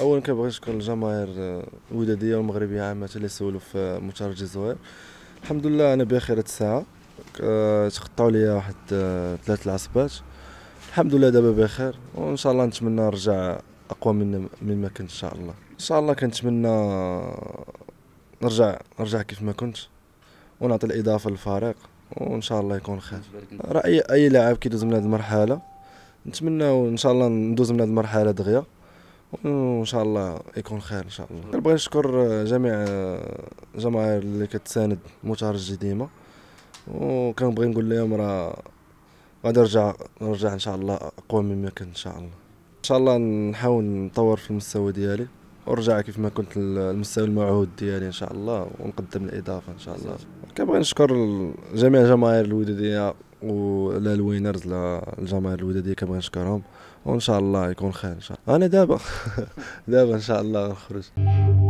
اولا كنبغي نشكر الجماهير آه، الوداديه والمغربيه عامه اللي سولوا في آه، مترجي الجزائر الحمد لله انا بخير هاد الساعه آه، تخطاو ليا واحد ثلاث العصبات الحمد لله دابا بخير وان شاء الله نتمنى نرجع اقوى من مما كنت ان شاء الله ان شاء الله كنتمنى نرجع نرجع كيف ما كنت ونعطي الاضافه للفريق وان شاء الله يكون خير راه اي لاعب كيدوز من هذه المرحله نتمنى ان شاء الله ندوز من هذه المرحله دغيا وان شاء الله يكون خير ان شاء الله كنبغي نشكر جميع الجماهير اللي كتساند مترجي ديما وكنبغي نقول لهم راه غادي نرجع نرجع ان شاء الله اقوى مما كنت ان شاء الله ان شاء الله نحاول نطور في المستوى ديالي ورجع كيف ما كنت المستوى الموعود ديالي ان شاء الله ونقدم الاضافه ان شاء الله كنبغي نشكر جميع جماهير الوداديه ولا الوينرز لا الجماهير الوداديه كنبغي نشكرهم وان شاء الله يكون خير ان شاء الله انا دابا دابا ان شاء الله غنخرج